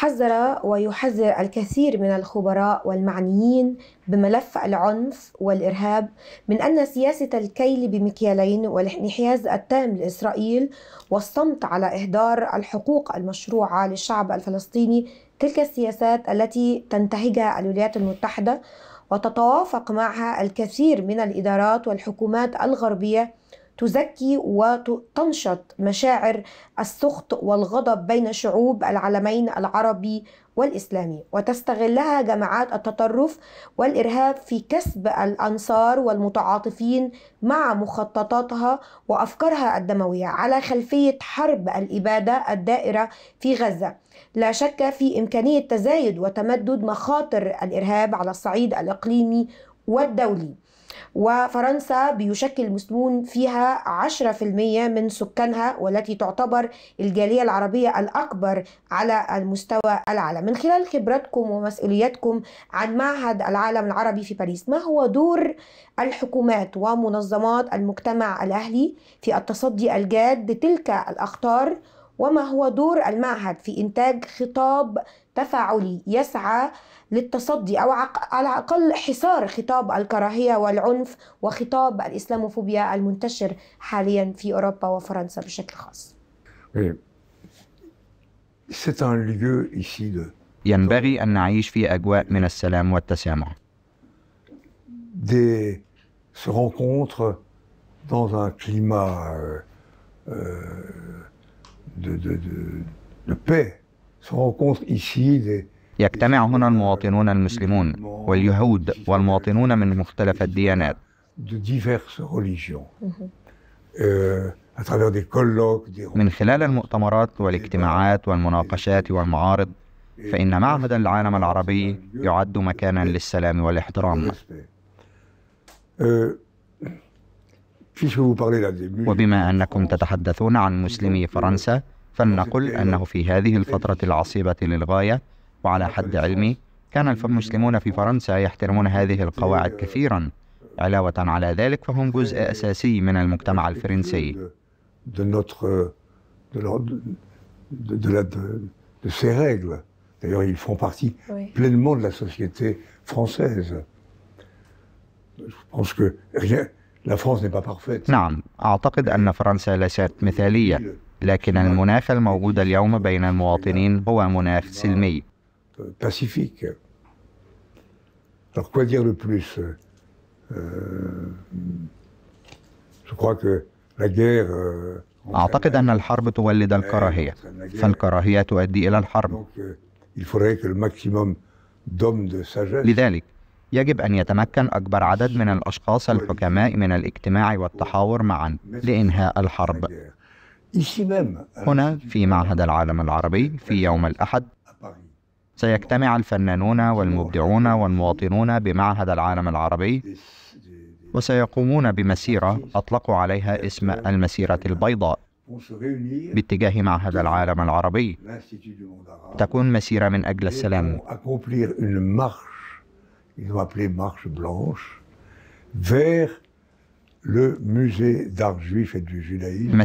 حذر ويحذر الكثير من الخبراء والمعنيين بملف العنف والإرهاب من أن سياسة الكيل بمكيالين والانحياز التام لإسرائيل والصمت على إهدار الحقوق المشروعة للشعب الفلسطيني تلك السياسات التي تنتهجها الولايات المتحدة وتتوافق معها الكثير من الإدارات والحكومات الغربية تزكي وتنشط مشاعر السخط والغضب بين شعوب العالمين العربي والإسلامي وتستغلها جماعات التطرف والإرهاب في كسب الأنصار والمتعاطفين مع مخططاتها وأفكارها الدموية على خلفية حرب الإبادة الدائرة في غزة لا شك في إمكانية تزايد وتمدد مخاطر الإرهاب على الصعيد الإقليمي والدولي وفرنسا بيشكل المسلمون فيها 10% من سكانها والتي تعتبر الجالية العربية الأكبر على المستوى العالم من خلال خبراتكم ومسؤولياتكم عن معهد العالم العربي في باريس ما هو دور الحكومات ومنظمات المجتمع الأهلي في التصدي الجاد لتلك الأخطار وما هو دور المعهد في إنتاج خطاب تفاعلي يسعى للتصدي أو على الأقل حصار خطاب الكراهية والعنف وخطاب الإسلاموفوبيا المنتشر حاليا في أوروبا وفرنسا بشكل خاص. إيه. ينبغي أن نعيش في أجواء من السلام والتسامح. dans un climat euh, euh, de, de, de, de paix يجتمع هنا المواطنون المسلمون واليهود والمواطنون من مختلف الديانات من خلال المؤتمرات والاجتماعات والمناقشات والمعارض فإن معهد العالم العربي يعد مكانا للسلام والاحترام وبما أنكم تتحدثون عن مسلمي فرنسا فلنقل أنه في هذه الفترة العصيبة للغاية وعلى حد علمي كان المسلمون في فرنسا يحترمون هذه القواعد كثيرا علاوة على ذلك فهم جزء أساسي من المجتمع الفرنسي D'ailleurs, ils font partie oui. pleinement de la société française. Je pense que rien, la France n'est pas parfaite. نعم، أعتقد أن فرنسا ليست مثالية. لكن المناخ الموجود اليوم بين المواطنين هو مناخ سلمي euh, euh, euh, أعتقد أن الحرب تولد الكراهية فالكراهية تؤدي إلى الحرب لذلك يجب أن يتمكن أكبر عدد من الأشخاص الحكماء من الاجتماع والتحاور معا لإنهاء الحرب هنا في معهد العالم العربي في يوم الأحد سيجتمع الفنانون والمبدعون والمواطنون بمعهد العالم العربي وسيقومون بمسيرة أطلقوا عليها اسم المسيرة البيضاء باتجاه معهد العالم العربي تكون مسيرة من أجل السلام vers le musée d'art juif et du judaïsme.